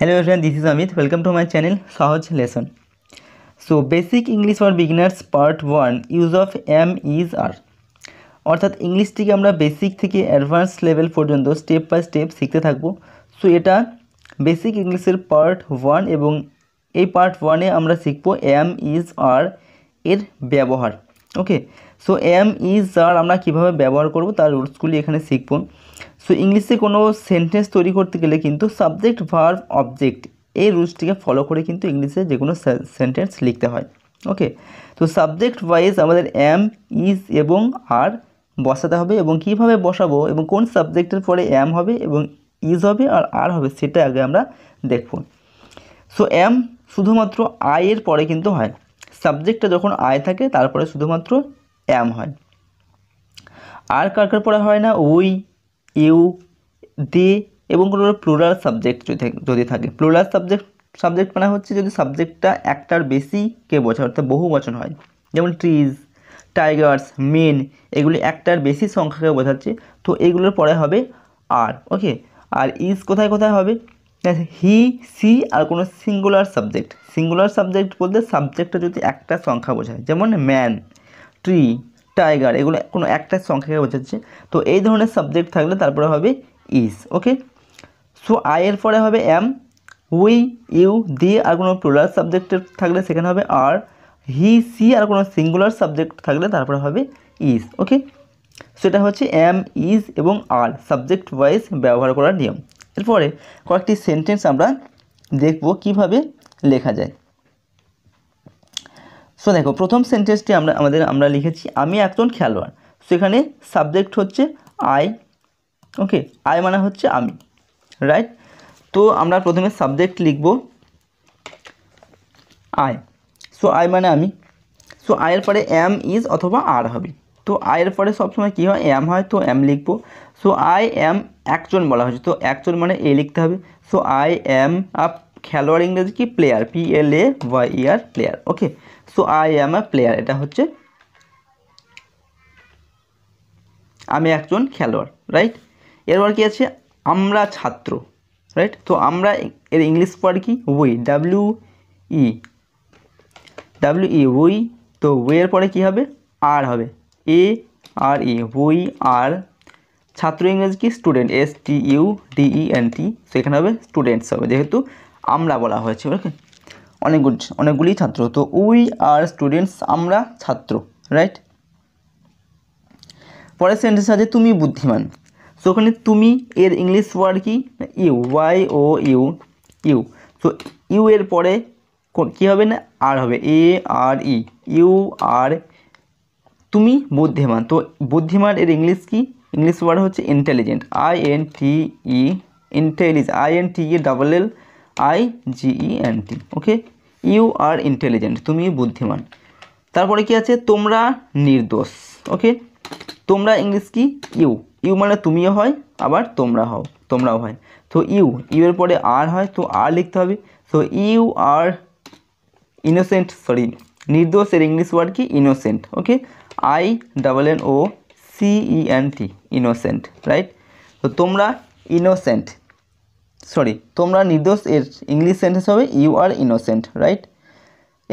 hello everyone this is Amit welcome to my channel সহজ lesson so basic English for beginners part one use of am is are অর্থাৎ ইংলিশটিকে আমরা basic থেকে advance level পর্যন্ত step by step শিখতে থাকবো so এটা basic ইংলিশের পার্ট ওয়ান এবং এই পার্ট ওয়ানে আমরা শিখবো এম ইজ আর এর ব্যবহার ওকে সো অ্যাম ইজ আর আমরা কীভাবে ব্যবহার করব তার রুলসগুলি এখানে শিখব সো ইংলিশে কোনো সেন্টেন্স তৈরি করতে গেলে কিন্তু সাবজেক্ট ভার্ভ অবজেক্ট এই রুলসটিকে ফলো করে কিন্তু ইংলিশে যে কোনো সেন্টেন্স লিখতে হয় ওকে তো সাবজেক্ট ওয়াইজ আমাদের অ্যাম ইজ এবং আর বসাতে হবে এবং কিভাবে বসাবো এবং কোন সাবজেক্টের পরে অ্যাম হবে এবং ইজ হবে আর আর হবে সেটা আগে আমরা দেখব সো অ্যাম শুধুমাত্র আয়ের পরে কিন্তু হয় সাবজেক্টটা যখন আয় থাকে তারপরে শুধুমাত্র অ্যাম হয় আর কার কার পড়া হয় না ওই ইউ দে এবং কোনো প্লোরাল সাবজেক্ট যদি থাকে প্লোরাল সাবজেক্ট সাবজেক্ট মানে হচ্ছে যদি সাবজেক্টটা একটার বেশিকে বোঝায় অর্থাৎ বহু বচন হয় যেমন ট্রিজ টাইগার্স মেন এগুলি একটার বেশি সংখ্যাকে বোঝাচ্ছে তো এগুলোর পরে হবে আর ওকে আর ইজ কোথায় কোথায় হবে হি সি আর কোনো সিঙ্গুলার সাবজেক্ট সিঙ্গুলার সাবজেক্ট বলতে সাবজেক্টটা যদি একটা সংখ্যা বোঝায় যেমন ম্যান ট্রি টাইগার এগুলো কোনো একটা সংখ্যাকে বোঝাচ্ছে তো এই ধরনের সাবজেক্ট থাকলে তারপরে হবে ইজ ওকে সো আয়ের পরে হবে am we you they are কোনো প্লুরাল সাবজেক্ট থাকলে সেখানে হবে আর হি সি আর কোনো সিঙ্গুলার সাবজেক্ট থাকলে তারপরে হবে ইজ ওকে সেটা হচ্ছে এম ইজ এবং আর সাবজেক্ট ওয়াইজ ব্যবহার করার নিয়ম এরপরে কয়েকটি সেন্টেন্স আমরা দেখব কিভাবে লেখা যায় সো দেখো প্রথম সেন্টেন্সটি আমরা আমাদের আমরা লিখেছি আমি একজন খেলোয়াড় সেখানে সাবজেক্ট হচ্ছে আই ওকে আই মানে হচ্ছে আমি রাইট তো আমরা প্রথমে সাবজেক্ট লিখব আই সো আই মানে আমি সো আয়ের পরে অ্যাম ইজ অথবা আর হবে তো আয়ের পরে সবসময় কী হয় এম হয় তো এম লিখবো সো আই এম একজন বলা হয়েছে তো একজন মানে এ লিখতে হবে সো আই এম আপ খেলোয়াড় ইংরেজি কি player P L A Y R player okay so I am a player এটা হচ্ছে আমি একজন খেলোয়াড় রাইট এরপর কি আছে আমরা ছাত্র রাইট তো আমরা এর ইংলিশ পড় কি we W E W E we তো ওয়ের পরে কি হবে আর হবে A R E we are ছাত্র ইংরেজি কি student S T U D E N T সেখানে হবে স্টুডেন্টস হবে যেহেতু আমরা বলা হয়েছে ওকে অনেকগুলি অনেকগুলি ছাত্র তো উই আর স্টুডেন্টস আমরা ছাত্র রাইট পরের সেন্টেন্স আছে তুমি বুদ্ধিমান সো ওখানে তুমি এর ইংলিশ ওয়ার্ড কি you Y O U you so you এর পরে কী হবে না আর হবে এ আর ই ইউ আর তুমি বুদ্ধিমান তো বুদ্ধিমান এর ইংলিশ কি ইংলিশ ওয়ার্ড হচ্ছে intelligent I N T E intellig I N T E double L I G E N T okay you are intelligent তুমি বুদ্ধিমান তারপরে কি আছে তোমরা নির্দোষ ওকে তোমরা ইংলিশ কি ইউ ইউ মানে তুমিও হয় আবার তোমরা হও তোমরাও হয় তো ইউ ইউ এর পরে আর হয় তো আর লিখতে হবে তো ইউ আর ইনোসেন্ট সরি নির্দোষ এর ইংলিশ ওয়ার্ড কি innocent okay I double N O C E N T innocent right তো তোমরা ইনোসেন্ট সরি তোমরা নির্দোষ এর ইংলিশ সেন্টেন্স হবে ইউ আর ইনোসেন্ট রাইট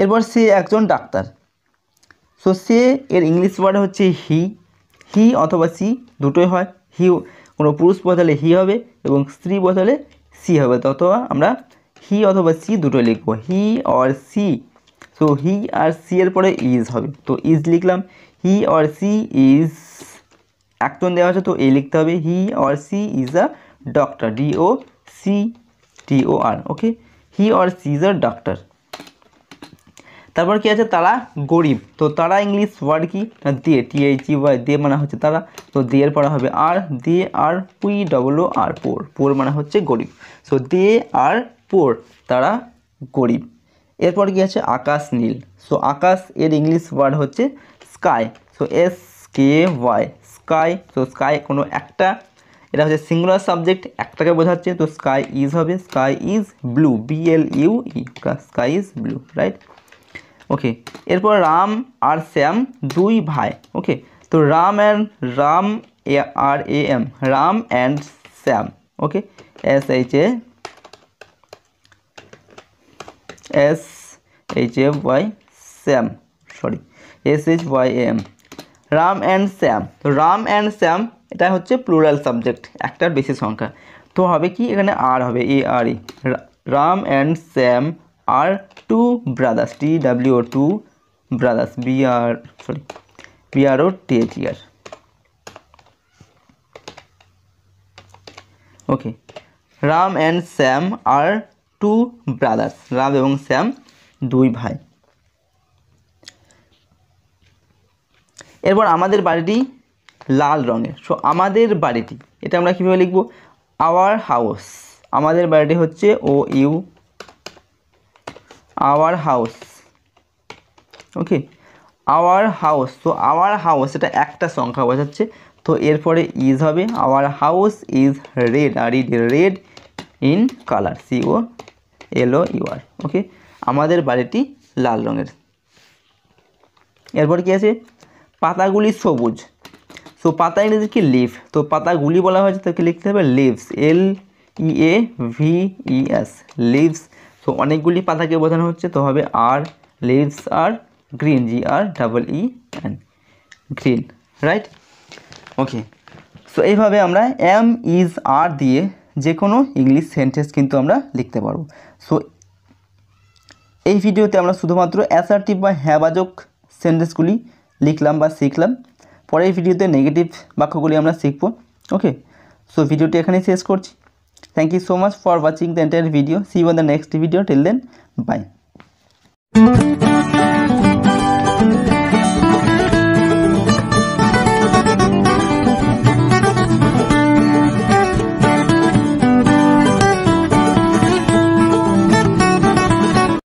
এরপর সে একজন ডাক্তার সো সে এর ইংলিশ ওয়ার্ড হচ্ছে হি হি অথবা সি দুটোই হয় হি কোনো পুরুষ বদলে হি হবে এবং স্ত্রী বদলে সি হবে তত আমরা হি অথবা সি দুটোই লিখব he or she so he or she এর পরে ইজ হবে তো ইজ লিখলাম হি আর সি ইজ একজন দেওয়া আছে তো এ লিখতে হবে he or she is a doctor D O C T O R okay he or she is a doctor তারপর কি আছে তারা গরিব তো তারা ইংলিশ ওয়ার্ড কি না they T H Y e they মানে হচ্ছে তারা তো দে এর পড়া হবে আর দে আর পুই ডবল ও আর পোর পোর মানে হচ্ছে গরিব সো দে আর পোর তারা গরিব এরপর কি আছে আকাশ নীল সো আকাশ এর ইংলিশ ওয়ার্ড হচ্ছে sky so S K Y sky so sky কোনো একটা এটা হচ্ছে সিঙ্গুলার সাবজেক্ট একটাকে বোঝাচ্ছে তো স্কাই ইজ হবে sky is blue B L U E sky is blue right okay এরপর রাম আর শ্যাম দুই ভাই ওকে তো রাম অ্যান্ড রাম এ R A M Ram and Shyam okay S H A S H F Y Shyam sorry S H Y M Ram and Shyam তো Ram and Sam এটা হচ্ছে plural subject একটার বেশি সংখ্যা তো হবে কি এখানে আর হবে A R E Ram and Shyam are two brothers T W two brothers B R sorry B R O T H R okay Ram and Shyam are two brothers Ram এবং শ্যাম দুই ভাই এরপর আমাদের বাড়িটি লাল রঙের সো আমাদের বাড়িটি এটা আমরা কীভাবে লিখব আওয়ার হাউস আমাদের বাড়িটি হচ্ছে O U our house okay our house তো আওয়ার হাউস এটা একটা সংখ্যা বোঝাচ্ছে তো এরপরে ইজ হবে our house is red R E D red in colour C O L O U R okay আমাদের বাড়িটি লাল রঙের এরপর কি আছে পাতাগুলি সবুজ সো পাতা ইংরেজি কি লিভ তো পাতাগুলি বলা হয়েছে তাকে লিখতে হবে leaves L E A V E S leaves so অনেকগুলি পাতাকে বোঝানো হচ্ছে তো হবে are leaves are green G R double E and green right okay so এইভাবে আমরা এম ইজ আর দিয়ে যে কোনো ইংলিশ সেন্টেন্স কিন্তু আমরা লিখতে পারবো সো এই ভিডিওতে আমরা শুধুমাত্র অ্যাসার্টিভ বা হ্যাবাজক সেন্টেন্সগুলি লিখলাম বা শিখলাম পরের ভিডিওতে নেগেটিভ বাক্যগুলি আমরা শিখবো ওকে সো ভিডিওটি এখানেই শেষ করছি thank you so much for watching the entire video see you the next video till then by